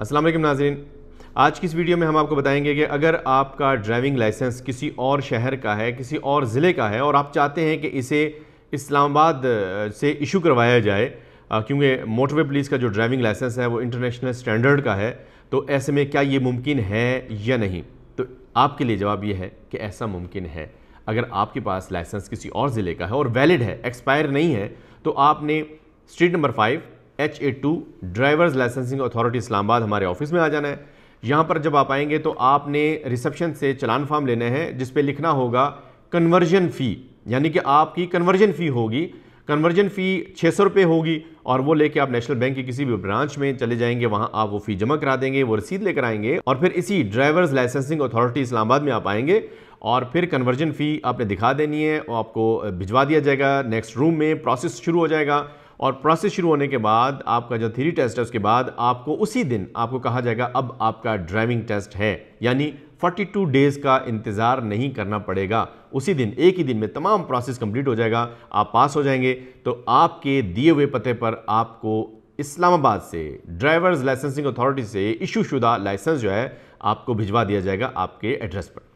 अस्सलाम वालेकुम नाजरीन आज की इस वीडियो में हम आपको बताएंगे कि अगर आपका ड्राइविंग लाइसेंस किसी और शहर का है किसी और ज़िले का है और आप चाहते हैं कि इसे इस्लामाबाद से इशू करवाया जाए क्योंकि मोटरवे पुलिस का जो ड्राइविंग लाइसेंस है वो इंटरनेशनल स्टैंडर्ड का है तो ऐसे में क्या ये मुमकिन है या नहीं तो आपके लिए जवाब ये है कि ऐसा मुमकिन है अगर आपके पास लाइसेंस किसी और ज़िले का है और वैलिड है एक्सपायर नहीं है तो आपने street number five H A two drivers licensing authority Islamabad हमारे ऑफिस में आ जाना है यहाँ पर जब आप आएंगे तो आपने रिसेप्शन से चलान फॉर्म लेने हैं जिस पे लिखना होगा कन्वर्जन फ़ी यानी कि आपकी कन्वर्जन फ़ी होगी कन्वर्जन फ़ी छः सौ रुपये होगी और वो लेके आप नेशनल बैंक की किसी भी ब्रांच में चले जाएंगे वहाँ आप वो फ़ी जमा करा देंगे वो रसीद लेकर आएंगे और फिर इसी ड्राइवर्स लाइसेंसिंग अथॉरिटी इस्लामाबाद में आप आएंगे और फिर कन्वर्जन फ़ी आपने दिखा देनी है और आपको भिजवा दिया जाएगा नेक्स्ट रूम में प्रोसेस शुरू हो जाएगा और प्रोसेस शुरू होने के बाद आपका जो थ्री टेस्ट है उसके बाद आपको उसी दिन आपको कहा जाएगा अब आपका ड्राइविंग टेस्ट है यानी 42 डेज़ का इंतज़ार नहीं करना पड़ेगा उसी दिन एक ही दिन में तमाम प्रोसेस कंप्लीट हो जाएगा आप पास हो जाएंगे तो आपके दिए हुए पते पर आपको इस्लामाबाद से ड्राइवर्स लाइसेंसिंग अथॉरिटी से इशू लाइसेंस जो है आपको भिजवा दिया जाएगा आपके एड्रेस पर